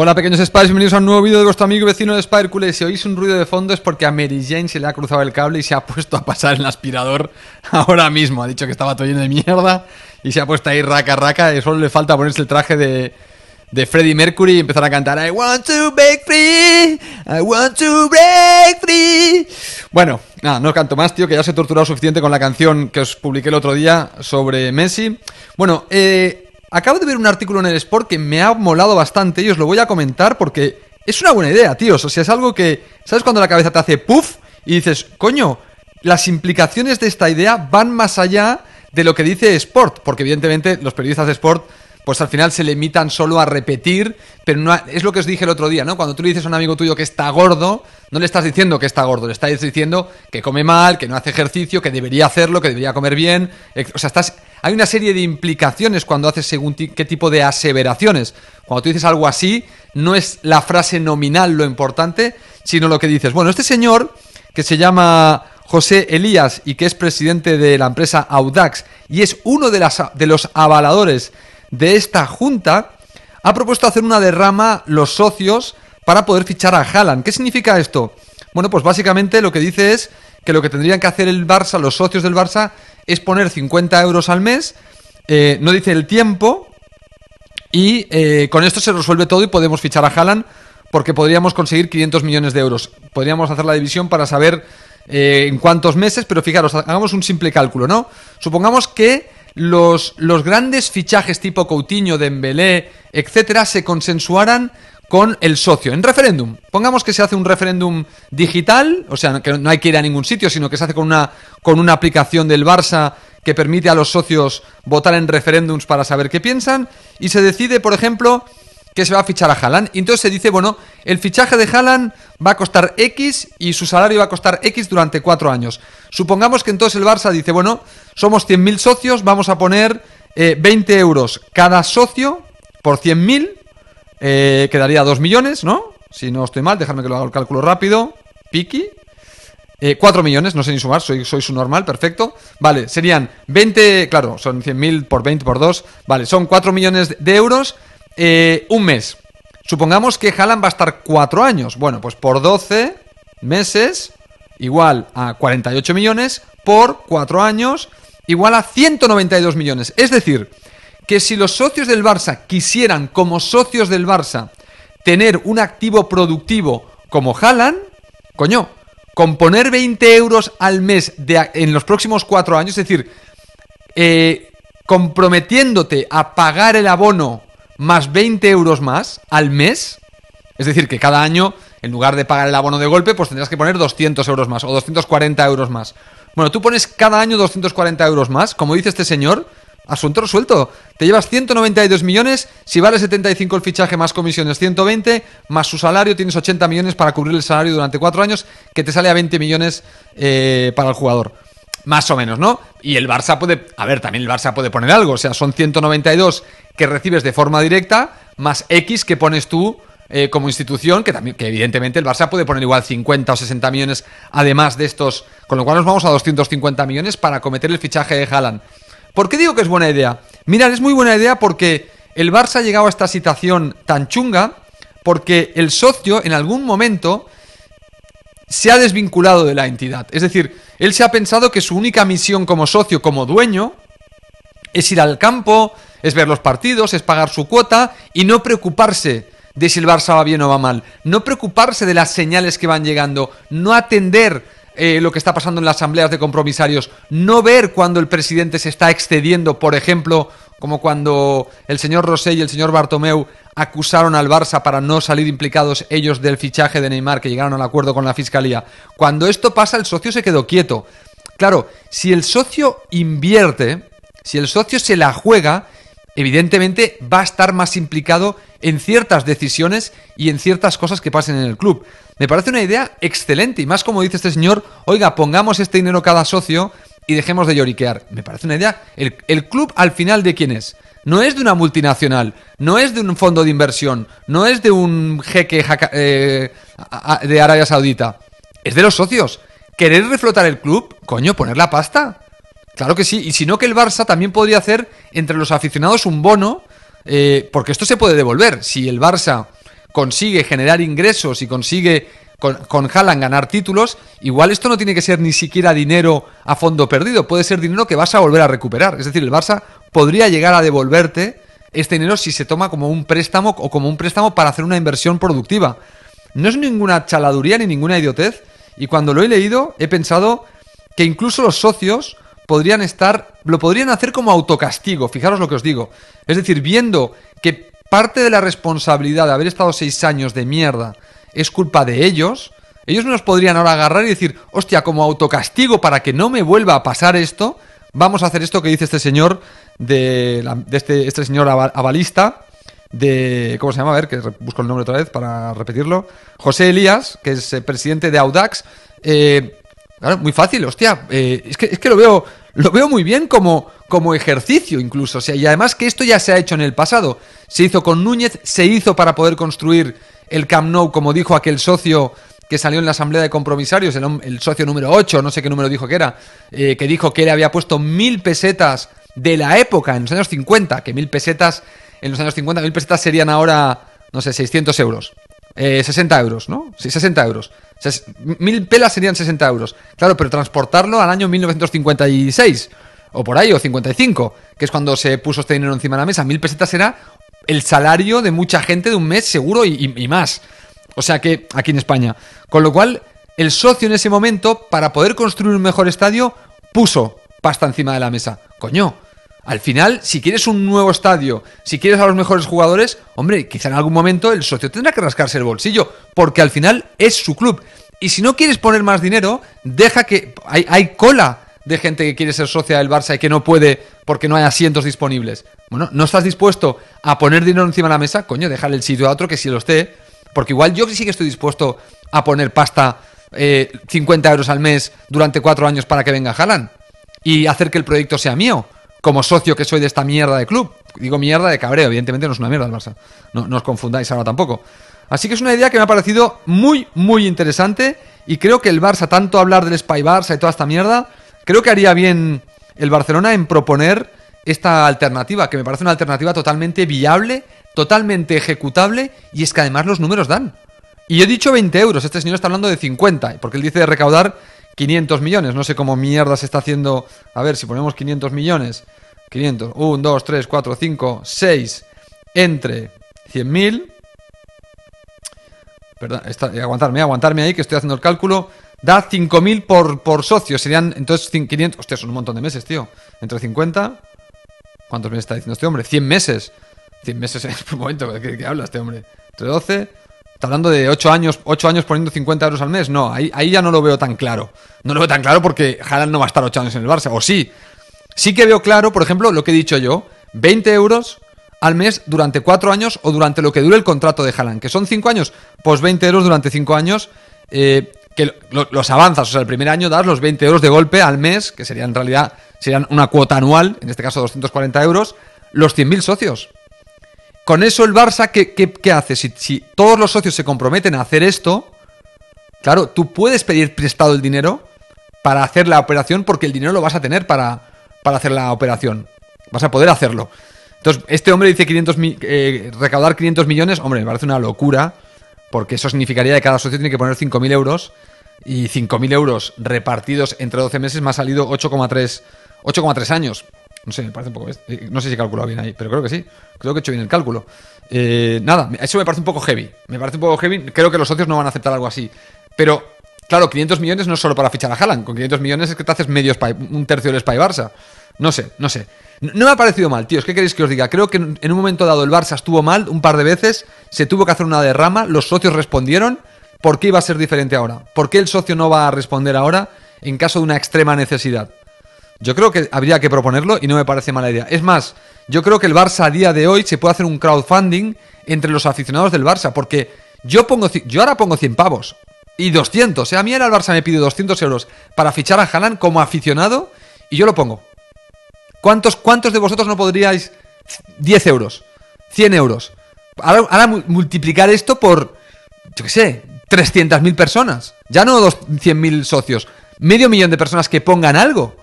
Hola pequeños Spiders, bienvenidos a un nuevo vídeo de vuestro amigo vecino de Spidercule. Si oís un ruido de fondo es porque a Mary Jane se le ha cruzado el cable y se ha puesto a pasar el aspirador ahora mismo. Ha dicho que estaba todo lleno de mierda y se ha puesto ahí raca raca y eh, solo le falta ponerse el traje de, de Freddie Mercury y empezar a cantar I want to break free, I want to break free. Bueno, nada, no canto más, tío, que ya se he torturado suficiente con la canción que os publiqué el otro día sobre Messi. Bueno, eh, Acabo de ver un artículo en el Sport que me ha molado bastante y os lo voy a comentar porque es una buena idea, tíos. O sea, es algo que, ¿sabes cuando la cabeza te hace puff y dices, coño, las implicaciones de esta idea van más allá de lo que dice Sport? Porque evidentemente los periodistas de Sport pues al final se limitan solo a repetir, pero no es lo que os dije el otro día, ¿no? Cuando tú le dices a un amigo tuyo que está gordo, no le estás diciendo que está gordo, le estás diciendo que come mal, que no hace ejercicio, que debería hacerlo, que debería comer bien, o sea, estás hay una serie de implicaciones cuando haces según qué tipo de aseveraciones. Cuando tú dices algo así, no es la frase nominal lo importante, sino lo que dices. Bueno, este señor, que se llama José Elías y que es presidente de la empresa Audax y es uno de, de los avaladores de esta junta, ha propuesto hacer una derrama los socios para poder fichar a Haaland. ¿Qué significa esto? Bueno, pues básicamente lo que dice es que lo que tendrían que hacer el Barça, los socios del Barça, es poner 50 euros al mes, eh, no dice el tiempo, y eh, con esto se resuelve todo y podemos fichar a Haaland porque podríamos conseguir 500 millones de euros. Podríamos hacer la división para saber eh, en cuántos meses, pero fijaros, hagamos un simple cálculo, ¿no? Supongamos que los, los grandes fichajes tipo Coutinho, Dembélé, etcétera, se consensuaran con el socio. En referéndum, pongamos que se hace un referéndum digital, o sea, que no hay que ir a ningún sitio, sino que se hace con una, con una aplicación del Barça que permite a los socios votar en referéndums para saber qué piensan, y se decide, por ejemplo, que se va a fichar a Haaland, y entonces se dice, bueno, el fichaje de Haaland va a costar X y su salario va a costar X durante cuatro años. Supongamos que entonces el Barça dice, bueno, somos 100.000 socios, vamos a poner 20 eh, euros cada socio por 100.000, eh, quedaría 2 millones, ¿no? Si no estoy mal, déjame que lo haga el cálculo rápido. Piki. Eh, 4 millones, no sé ni sumar, soy, soy su normal, perfecto. Vale, serían 20, claro, son 100.000 por 20 por 2. Vale, son 4 millones de euros eh, un mes. Supongamos que Haaland va a estar 4 años. Bueno, pues por 12 meses, igual a 48 millones, por 4 años, igual a 192 millones. Es decir, que si los socios del Barça quisieran, como socios del Barça, tener un activo productivo como Haaland, coño, con poner 20 euros al mes de, en los próximos cuatro años, es decir, eh, comprometiéndote a pagar el abono más 20 euros más al mes, es decir, que cada año, en lugar de pagar el abono de golpe, pues tendrás que poner 200 euros más o 240 euros más. Bueno, tú pones cada año 240 euros más, como dice este señor, Asunto resuelto. Te llevas 192 millones, si vale 75 el fichaje más comisiones 120, más su salario tienes 80 millones para cubrir el salario durante 4 años, que te sale a 20 millones eh, para el jugador. Más o menos, ¿no? Y el Barça puede, a ver, también el Barça puede poner algo, o sea, son 192 que recibes de forma directa, más X que pones tú eh, como institución, que también, que evidentemente el Barça puede poner igual 50 o 60 millones además de estos, con lo cual nos vamos a 250 millones para cometer el fichaje de Haaland. ¿Por qué digo que es buena idea? Mirad, es muy buena idea porque el Barça ha llegado a esta situación tan chunga porque el socio en algún momento se ha desvinculado de la entidad. Es decir, él se ha pensado que su única misión como socio, como dueño, es ir al campo, es ver los partidos, es pagar su cuota y no preocuparse de si el Barça va bien o va mal, no preocuparse de las señales que van llegando, no atender eh, lo que está pasando en las asambleas de compromisarios, no ver cuando el presidente se está excediendo, por ejemplo, como cuando el señor Rosé y el señor Bartomeu acusaron al Barça para no salir implicados ellos del fichaje de Neymar, que llegaron al acuerdo con la fiscalía. Cuando esto pasa, el socio se quedó quieto. Claro, si el socio invierte, si el socio se la juega, evidentemente va a estar más implicado en ciertas decisiones y en ciertas cosas que pasen en el club. Me parece una idea excelente y más como dice este señor, oiga, pongamos este dinero cada socio y dejemos de lloriquear. Me parece una idea. El, club al final de quién es? No es de una multinacional, no es de un fondo de inversión, no es de un jeque eh, de Arabia Saudita, es de los socios. ¿Querer reflotar el club? Coño, poner la pasta. Claro que sí, y si que el Barça también podría hacer entre los aficionados un bono, eh, porque esto se puede devolver. Si el Barça consigue generar ingresos y consigue con, Jalan ganar títulos, igual esto no tiene que ser ni siquiera dinero a fondo perdido, puede ser dinero que vas a volver a recuperar. Es decir, el Barça podría llegar a devolverte este dinero si se toma como un préstamo o como un préstamo para hacer una inversión productiva. No es ninguna chaladuría ni ninguna idiotez, y cuando lo he leído he pensado que incluso los socios podrían estar, lo podrían hacer como autocastigo, fijaros lo que os digo. Es decir, viendo que parte de la responsabilidad de haber estado seis años de mierda es culpa de ellos, ellos nos podrían ahora agarrar y decir, hostia, como autocastigo para que no me vuelva a pasar esto, vamos a hacer esto que dice este señor, de, este, este señor avalista, de, ¿cómo se llama? A ver, que busco el nombre otra vez para repetirlo. José Elías, que es eh, presidente de Audax. Eh, Claro, muy fácil, hostia. Eh, es, que, lo veo lo veo muy bien como, como ejercicio incluso. O sea, y además que esto ya se ha hecho en el pasado. Se hizo con Núñez, se hizo para poder construir el Camp Nou, como dijo aquel socio que salió en la asamblea de compromisarios, el, socio número 8, no sé qué número dijo que era, eh, que dijo que él había puesto mil pesetas de la época, en los años 50, que mil pesetas, en los años 50, mil pesetas serían ahora, no sé, 600 euros. 60 eh, euros, ¿no? Sí, 60 euros. mil pelas serían 60 euros. Claro, pero transportarlo al año 1956, o por ahí, o 55, que es cuando se puso este dinero encima de la mesa, mil pesetas era el salario de mucha gente de un mes seguro y, y más. O sea que aquí en España. Con lo cual, el socio en ese momento, para poder construir un mejor estadio, puso pasta encima de la mesa. Coño, al final, si quieres un nuevo estadio, si quieres a los mejores jugadores, hombre, quizá en algún momento el socio tendrá que rascarse el bolsillo, porque al final es su club. Y si no quieres poner más dinero, deja que. Hay, cola de gente que quiere ser socia del Barça y que no puede porque no hay asientos disponibles. Bueno, no estás dispuesto a poner dinero encima de la mesa, coño, dejar el sitio a otro que si lo esté. Porque igual yo sí que estoy dispuesto a poner pasta 50 eh, euros al mes durante cuatro años para que venga Jalan y hacer que el proyecto sea mío como socio que soy de esta mierda de club. Digo mierda de cabreo, evidentemente no es una mierda el Barça. No, os confundáis ahora tampoco. Así que es una idea que me ha parecido muy, muy interesante. Y creo que el Barça, tanto hablar del Spy Barça y toda esta mierda, creo que haría bien el Barcelona en proponer esta alternativa, que me parece una alternativa totalmente viable, totalmente ejecutable. Y es que además los números dan. Y he dicho 20 euros, este señor está hablando de 50, porque él dice de recaudar 500 millones. No sé cómo mierda se está haciendo. A ver, si ponemos 500 millones. 500, 1, 2, 3, 4, 5, 6 entre 100.000. Perdón, eh, aguantarme, aguantarme ahí que estoy haciendo el cálculo. Da 5.000 por, por socio. Serían entonces 500. Hostia, son un montón de meses, tío. Entre 50. ¿Cuántos meses está diciendo este hombre? 100 meses. 100 meses en un este momento. ¿de qué, ¿Qué habla este hombre? Entre 12, Está hablando de 8 años, 8 años poniendo 50 euros al mes. No, ahí, ahí ya no lo veo tan claro. No lo veo tan claro porque Haaland no va a estar 8 años en el Barça. O sí. Sí que veo claro, por ejemplo, lo que he dicho yo. 20 euros al mes durante 4 años o durante lo que dure el contrato de Haaland. Que son 5 años. Pues 20 euros durante 5 años. Eh, que los avanzas. O sea, el primer año das los 20 euros de golpe al mes. Que sería en realidad serían una cuota anual. En este caso 240 euros. Los 100.000 socios con eso el Barça, ¿qué, hace? Si, todos los socios se comprometen a hacer esto, claro, tú puedes pedir prestado el dinero para hacer la operación porque el dinero lo vas a tener para, para hacer la operación. Vas a poder hacerlo. Entonces, este hombre dice eh, recaudar 500 millones, hombre, me parece una locura, porque eso significaría que cada socio tiene que poner 5.000 euros, y 5.000 euros repartidos entre 12 meses me ha salido 8,3 años. No sé, me parece un poco. No sé si he bien ahí, pero creo que sí. Creo que he hecho bien el cálculo. Eh, nada, eso me parece un poco heavy. Me parece un poco heavy. Creo que los socios no van a aceptar algo así. Pero, claro, 500 millones no es solo para fichar a Haaland. Con 500 millones es que te haces medio spy, un tercio del Spy Barça. No sé, no sé. No me ha parecido mal, tíos. ¿Qué queréis que os diga? Creo que en un momento dado el Barça estuvo mal un par de veces. Se tuvo que hacer una derrama. Los socios respondieron. ¿Por qué iba a ser diferente ahora? ¿Por qué el socio no va a responder ahora en caso de una extrema necesidad? Yo creo que habría que proponerlo y no me parece mala idea. Es más, yo creo que el Barça a día de hoy se puede hacer un crowdfunding entre los aficionados del Barça, porque yo, pongo, yo ahora pongo 100 pavos y 200. O ¿eh? a mí ahora el Barça me pide 200 euros para fichar a Haaland como aficionado y yo lo pongo. ¿Cuántos, cuántos de vosotros no podríais 10 euros? 100 euros. Ahora, multiplicar esto por, yo qué sé, 300.000 personas. Ya no mil socios. Medio millón de personas que pongan algo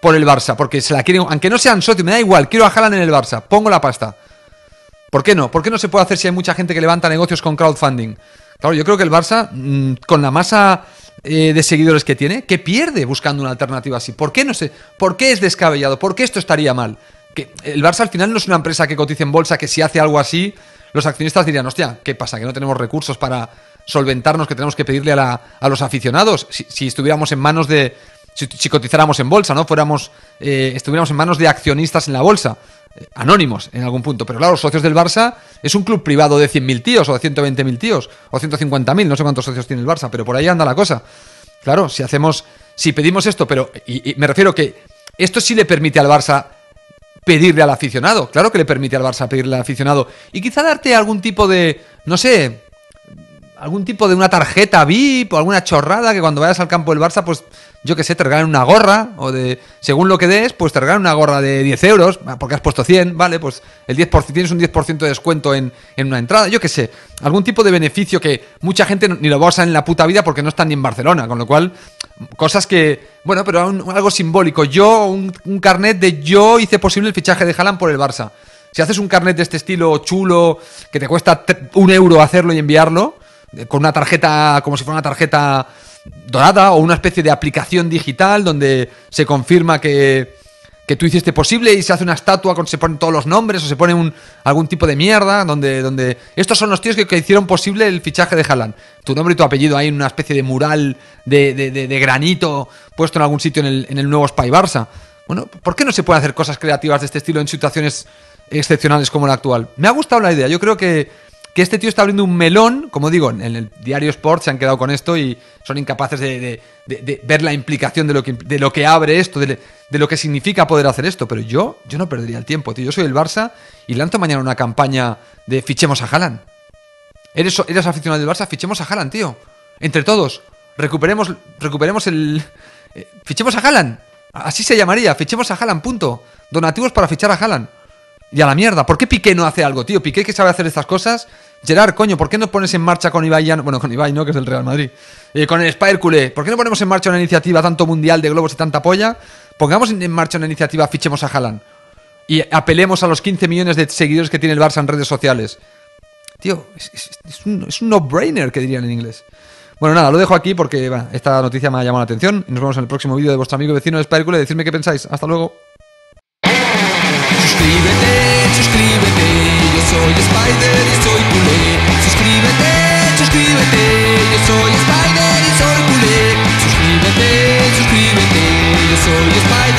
por el Barça, porque se la quieren, aunque no sean socios, me da igual, quiero a Haaland en el Barça, pongo la pasta. ¿Por qué no? ¿Por qué no se puede hacer si hay mucha gente que levanta negocios con crowdfunding? Claro, yo creo que el Barça, mm, con la masa eh, de seguidores que tiene, que pierde buscando una alternativa así. ¿Por qué no sé? ¿Por qué es descabellado? ¿Por qué esto estaría mal? Que el Barça al final no es una empresa que cotice en bolsa, que si hace algo así, los accionistas dirían, hostia, ¿qué pasa? ¿Que no tenemos recursos para solventarnos, que tenemos que pedirle a, la, a los aficionados? si estuviéramos en manos de, si, cotizáramos en bolsa, ¿no? Fuéramos, eh, estuviéramos en manos de accionistas en la bolsa, eh, anónimos en algún punto. Pero claro, los socios del Barça es un club privado de 100.000 tíos o de 120.000 tíos o 150.000, no sé cuántos socios tiene el Barça, pero por ahí anda la cosa. Claro, si hacemos, si pedimos esto, pero y, me refiero que esto sí le permite al Barça pedirle al aficionado. Claro que le permite al Barça pedirle al aficionado. Y quizá darte algún tipo de, no sé, algún tipo de una tarjeta VIP o alguna chorrada que cuando vayas al campo del Barça, pues yo que sé, te regalen una gorra o de, según lo que des, pues te regalen una gorra de 10 euros ah, porque has puesto 100, ¿vale? Pues el 10%, tienes un 10% de descuento en, una entrada, yo que sé, algún tipo de beneficio que mucha gente ni lo va a usar en la puta vida porque no están ni en Barcelona, con lo cual, cosas que, bueno, pero algo simbólico. Yo, un, carnet de yo hice posible el fichaje de Haaland por el Barça. Si haces un carnet de este estilo chulo, que te cuesta un euro hacerlo y enviarlo, con una tarjeta, como si fuera una tarjeta dorada o una especie de aplicación digital donde se confirma que, que tú hiciste posible y se hace una estatua con se ponen todos los nombres o se pone un, algún tipo de mierda donde, donde estos son los tíos que, hicieron posible el fichaje de Haaland. Tu nombre y tu apellido hay en una especie de mural de, de, de, granito puesto en algún sitio en el, en el nuevo Spy Barça. Bueno, ¿por qué no se pueden hacer cosas creativas de este estilo en situaciones excepcionales como la actual? Me ha gustado la idea. Yo creo que que este tío está abriendo un melón, como digo, en el diario Sport se han quedado con esto y son incapaces de, ver la implicación de lo que, de lo que abre esto, de, lo que significa poder hacer esto. Pero yo, yo no perdería el tiempo, tío. Yo soy el Barça y lanzo mañana una campaña de fichemos a Haaland. Eres, eres aficionado del Barça, fichemos a Haaland, tío. Entre todos. Recuperemos, recuperemos el... Eh, fichemos a Haaland. Así se llamaría. Fichemos a Haaland, punto. Donativos para fichar a Haaland. Y a la mierda. ¿Por qué Piqué no hace algo, tío? Piqué que sabe hacer estas cosas Gerard, coño, ¿por qué no pones en marcha con Ibai, bueno, con Ibai, ¿no? Que es del Real Madrid, eh, con el ¿por qué no ponemos en marcha una iniciativa tanto mundial de globos y tanta polla? Pongamos en marcha una iniciativa, fichemos a Haaland y apelemos a los 15 millones de seguidores que tiene el Barça en redes sociales. Tío, es, un, no-brainer, que dirían en inglés. Bueno, nada, lo dejo aquí porque esta noticia me ha llamado la atención y nos vemos en el próximo vídeo de vuestro amigo vecino de Spa Decidme qué pensáis. Hasta luego. Suscríbete, suscríbete, soy soy español.